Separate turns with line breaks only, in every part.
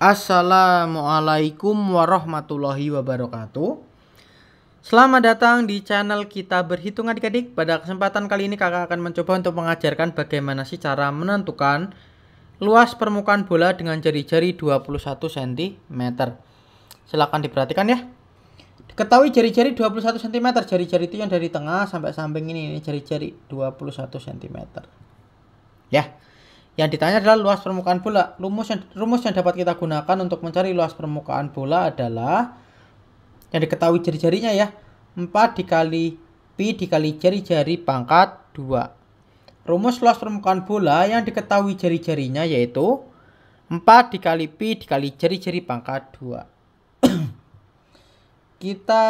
Assalamualaikum warahmatullahi wabarakatuh. Selamat datang di channel kita berhitung adik-adik. Pada kesempatan kali ini kakak akan mencoba untuk mengajarkan bagaimana sih cara menentukan luas permukaan bola dengan jari-jari 21 cm. Silahkan diperhatikan ya. Ketahui jari-jari 21 cm. Jari-jari itu yang dari tengah sampai samping ini. Ini jari-jari 21 cm. Yang ditanya adalah luas permukaan bola. Rumus yang, rumus yang dapat kita gunakan untuk mencari luas permukaan bola adalah yang diketahui jari-jarinya ya. 4 dikali pi dikali jari-jari pangkat 2. Rumus luas permukaan bola yang diketahui jari-jarinya yaitu 4 dikali pi dikali jari-jari pangkat 2. kita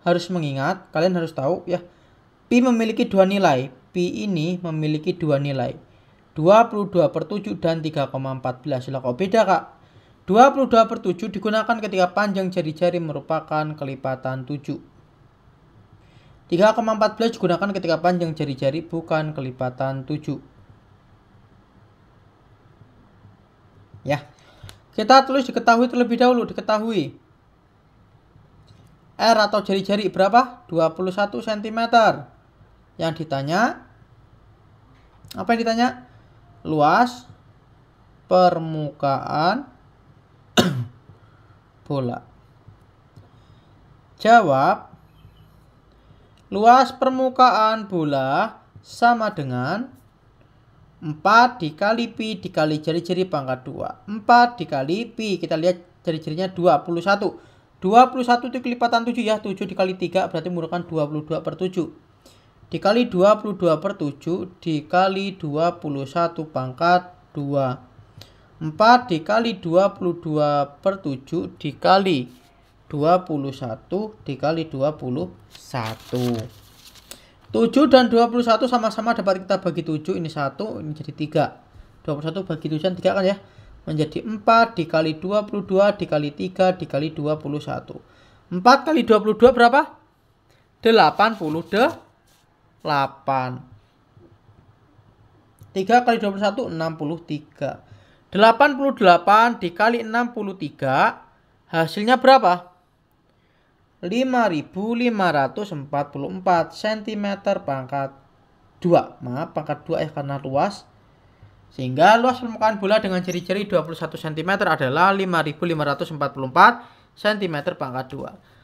harus mengingat, kalian harus tahu ya. Pi memiliki dua nilai. Pi ini memiliki dua nilai 22 per 7 dan 3,14 lah kok beda kak 22 per 7 digunakan ketika panjang jari-jari merupakan kelipatan 7 3,14 digunakan ketika panjang jari-jari bukan kelipatan 7 ya kita tulis diketahui terlebih dahulu diketahui R atau jari-jari berapa? 21 cm yang ditanya apa yang ditanya? luas permukaan bola. Jawab. Luas permukaan bola sama dengan 4 dikali pi dikali jari-jari pangkat 2. 4 dikali pi, kita lihat jari-jarinya 21. 21 itu kelipatan 7 ya, 7 dikali 3 berarti merupakan 22 per 7 dikali 22 per 7 dikali 21 pangkat 2 4 dikali 22 per 7 dikali 21 dikali 21 7 dan 21 sama-sama dapat kita bagi 7 ini 1 ini jadi 3 21 bagi 7 3 kan ya menjadi 4 dikali 22 dikali 3 dikali 21 4 kali 22 berapa? 88 8. 3 kali 21, 63. 88 dikali 63, hasilnya berapa? 5544 cm pangkat 2. Maaf, pangkat 2 ya karena luas. Sehingga luas permukaan bola dengan ciri-ciri 21 cm adalah 5544 cm pangkat 2.